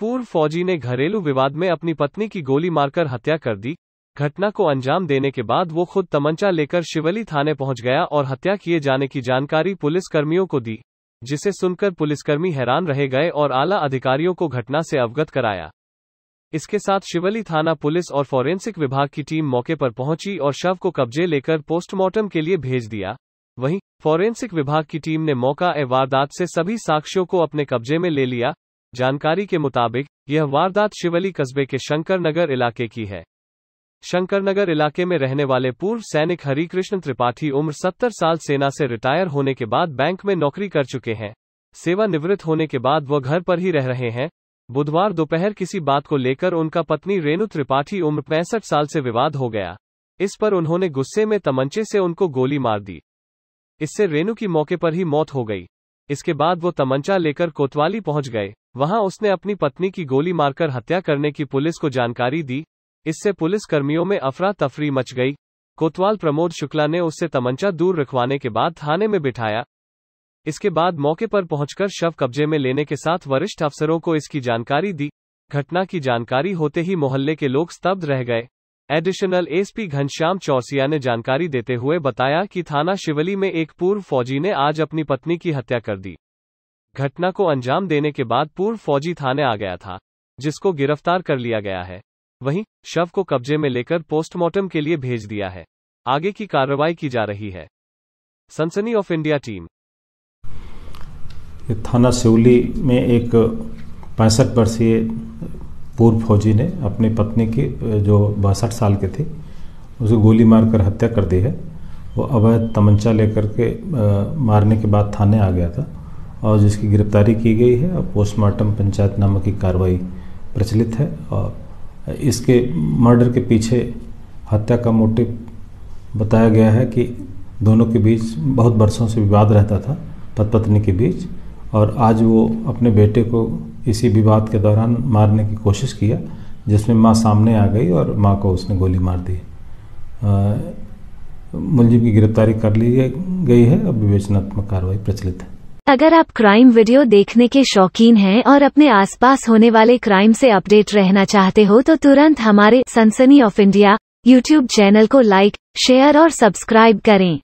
पूर्व फौजी ने घरेलू विवाद में अपनी पत्नी की गोली मारकर हत्या कर दी घटना को अंजाम देने के बाद वो खुद तमंचा लेकर शिवली थाने पहुंच गया और हत्या किए जाने की जानकारी पुलिसकर्मियों को दी जिसे सुनकर पुलिसकर्मी हैरान रह गए और आला अधिकारियों को घटना से अवगत कराया इसके साथ शिवली थाना पुलिस और फॉरेंसिक विभाग की टीम मौके पर पहुंची और शव को कब्जे लेकर पोस्टमार्टम के लिए भेज दिया वहीं फॉरेंसिक विभाग की टीम ने मौका ए वारदात से सभी साक्ष्यों को अपने कब्जे में ले लिया जानकारी के मुताबिक यह वारदात शिवली कस्बे के शंकर नगर इलाके की है शंकर नगर इलाके में रहने वाले पूर्व सैनिक हरिकृष्ण त्रिपाठी उम्र 70 साल सेना से रिटायर होने के बाद बैंक में नौकरी कर चुके हैं सेवानिवृत्त होने के बाद वह घर पर ही रह रहे हैं बुधवार दोपहर किसी बात को लेकर उनका पत्नी रेणु त्रिपाठी उम्र पैंसठ साल से विवाद हो गया इस पर उन्होंने गुस्से में तमंचे से उनको गोली मार दी इससे रेणु की मौके पर ही मौत हो गई इसके बाद वो तमंचा लेकर कोतवाली पहुंच गए वहां उसने अपनी पत्नी की गोली मारकर हत्या करने की पुलिस को जानकारी दी इससे पुलिस कर्मियों में अफरा तफरी मच गई कोतवाल प्रमोद शुक्ला ने उससे तमंचा दूर रखवाने के बाद थाने में बिठाया इसके बाद मौके पर पहुंचकर शव कब्जे में लेने के साथ वरिष्ठ अफसरों को इसकी जानकारी दी घटना की जानकारी होते ही मोहल्ले के लोग स्तब्ध रह गए एडिशनल एसपी घनश्याम चौसिया ने जानकारी देते हुए बताया कि थाना शिवली में एक पूर्व फौजी ने आज अपनी पत्नी की हत्या कर दी घटना को अंजाम देने के बाद पूर्व फौजी थाने आ गया था जिसको गिरफ्तार कर लिया गया है वहीं शव को कब्जे में लेकर पोस्टमार्टम के लिए भेज दिया है आगे की कार्रवाई की जा रही है सनसनी ऑफ इंडिया टीम थाना सिवली में एक पैंसठ वर्षीय पूर्व फौजी ने अपनी पत्नी की जो बासठ साल के थी उसे गोली मारकर हत्या कर दी है वो अवैध तमंचा लेकर के मारने के बाद थाने आ गया था और जिसकी गिरफ्तारी की गई है और पोस्टमार्टम पंचायत नामक की कार्रवाई प्रचलित है और इसके मर्डर के पीछे हत्या का मोटिव बताया गया है कि दोनों के बीच बहुत बरसों से विवाद रहता था पत्नी के बीच और आज वो अपने बेटे को इसी विवाद के दौरान मारने की कोशिश किया जिसमें माँ सामने आ गई और माँ को उसने गोली मार दी मुलजिम की गिरफ्तारी कर ली गई है और विवेचनात्मक कार्रवाई प्रचलित है अगर आप क्राइम वीडियो देखने के शौकीन हैं और अपने आसपास होने वाले क्राइम से अपडेट रहना चाहते हो तो तुरंत हमारे Sansani of India YouTube channel को लाइक शेयर और सब्सक्राइब करें